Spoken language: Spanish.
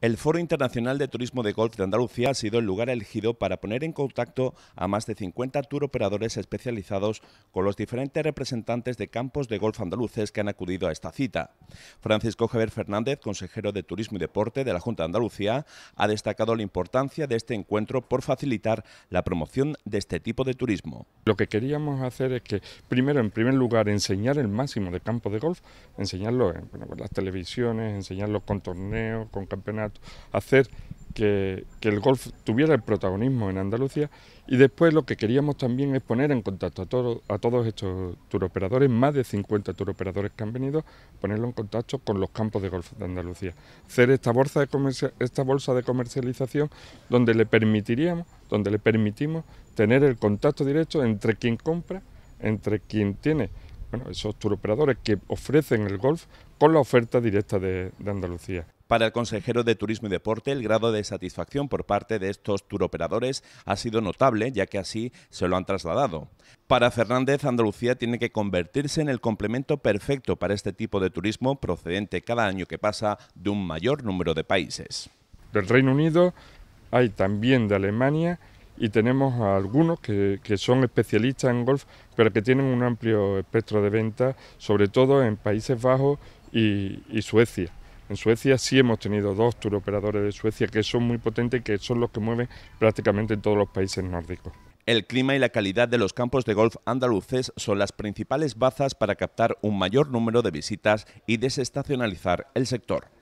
El Foro Internacional de Turismo de Golf de Andalucía ha sido el lugar elegido para poner en contacto a más de 50 tour operadores especializados con los diferentes representantes de campos de golf andaluces que han acudido a esta cita. Francisco Javier Fernández, consejero de Turismo y Deporte de la Junta de Andalucía, ha destacado la importancia de este encuentro por facilitar la promoción de este tipo de turismo. Lo que queríamos hacer es que, primero, en primer lugar, enseñar el máximo de campos de golf, enseñarlo en las televisiones, enseñarlo con torneos, con campeonatos hacer que, el golf tuviera el protagonismo en Andalucía y después lo que queríamos también es poner en contacto a, a todos estos turoperadores, más de 50 turoperadores que han venido, ponerlo en contacto con los campos de golf de Andalucía. Hacer esta bolsa de, esta bolsa de comercialización donde le permitiríamos, donde le permitimos tener el contacto directo entre quien compra, entre quien tiene bueno, esos turoperadores que ofrecen el golf con la oferta directa de Andalucía. Para el consejero de Turismo y Deporte, el grado de satisfacción por parte de estos turoperadores ha sido notable, ya que así se lo han trasladado. Para Fernández, Andalucía tiene que convertirse en el complemento perfecto para este tipo de turismo procedente cada año que pasa de un mayor número de países. Del Reino Unido, hay también de Alemania y tenemos algunos que, son especialistas en golf, pero que tienen un amplio espectro de ventas, sobre todo en Países Bajos y Suecia. En Suecia sí hemos tenido dos operadores de Suecia que son muy potentes y que son los que mueven prácticamente todos los países nórdicos. El clima y la calidad de los campos de golf andaluces son las principales bazas para captar un mayor número de visitas y desestacionalizar el sector.